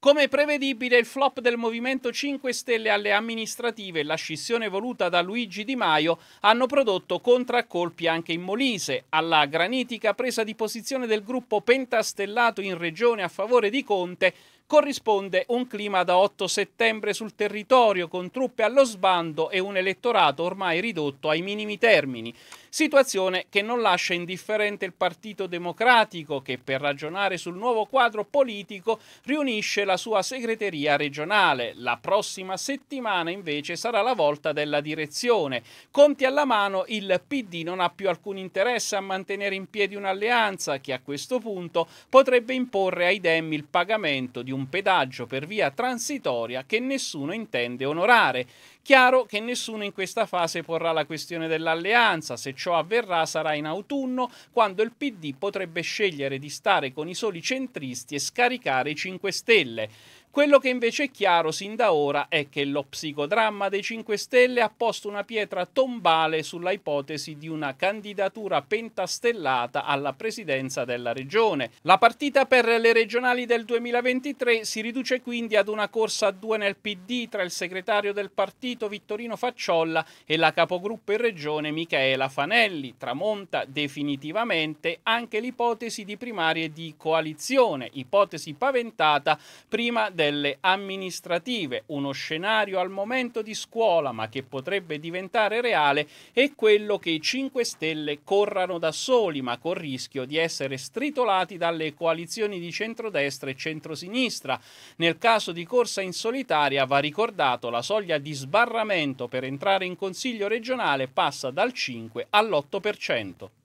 Come prevedibile, il flop del Movimento 5 Stelle alle amministrative e la scissione voluta da Luigi Di Maio hanno prodotto contraccolpi anche in Molise. Alla granitica presa di posizione del gruppo pentastellato in regione a favore di Conte corrisponde un clima da 8 settembre sul territorio con truppe allo sbando e un elettorato ormai ridotto ai minimi termini, situazione che non lascia indifferente il Partito Democratico che per ragionare sul nuovo quadro politico riunisce la sua segreteria regionale. La prossima settimana invece sarà la volta della direzione. Conti alla mano il PD non ha più alcun interesse a mantenere in piedi un'alleanza che a questo punto potrebbe imporre ai Demi il pagamento di un un pedaggio per via transitoria che nessuno intende onorare. Chiaro che nessuno in questa fase porrà la questione dell'alleanza, se ciò avverrà sarà in autunno, quando il PD potrebbe scegliere di stare con i soli centristi e scaricare i 5 Stelle. Quello che invece è chiaro sin da ora è che lo psicodramma dei 5 Stelle ha posto una pietra tombale sulla ipotesi di una candidatura pentastellata alla presidenza della regione. La partita per le regionali del 2023 si riduce quindi ad una corsa a due nel PD tra il segretario del partito Vittorino Facciolla e la capogruppo in regione Michaela Fanelli. Tramonta definitivamente anche l'ipotesi di primarie di coalizione, ipotesi paventata prima del tutele amministrative, uno scenario al momento di scuola ma che potrebbe diventare reale, è quello che i 5 Stelle corrano da soli ma col rischio di essere stritolati dalle coalizioni di centrodestra e centrosinistra. Nel caso di corsa in solitaria va ricordato la soglia di sbarramento per entrare in Consiglio regionale passa dal 5 all'8%.